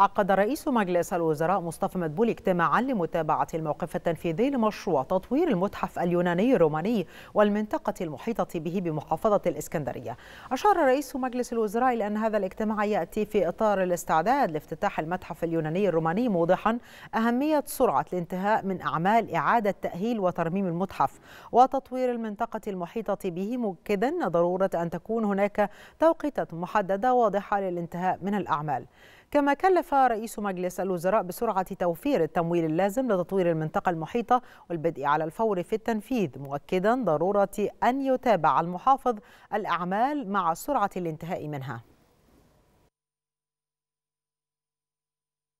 عقد رئيس مجلس الوزراء مصطفى مدبولي اجتماعا لمتابعة الموقف التنفيذي لمشروع تطوير المتحف اليوناني الروماني والمنطقة المحيطة به بمحافظة الإسكندرية أشار رئيس مجلس الوزراء إلى أن هذا الاجتماع يأتي في إطار الاستعداد لافتتاح المتحف اليوناني الروماني موضحا أهمية سرعة الانتهاء من أعمال إعادة تأهيل وترميم المتحف وتطوير المنطقة المحيطة به مؤكدا ضرورة أن تكون هناك توقيتات محددة واضحة للانتهاء من الأعمال كما كلف رئيس مجلس الوزراء بسرعة توفير التمويل اللازم لتطوير المنطقة المحيطة والبدء على الفور في التنفيذ مؤكدا ضرورة أن يتابع المحافظ الأعمال مع سرعة الانتهاء منها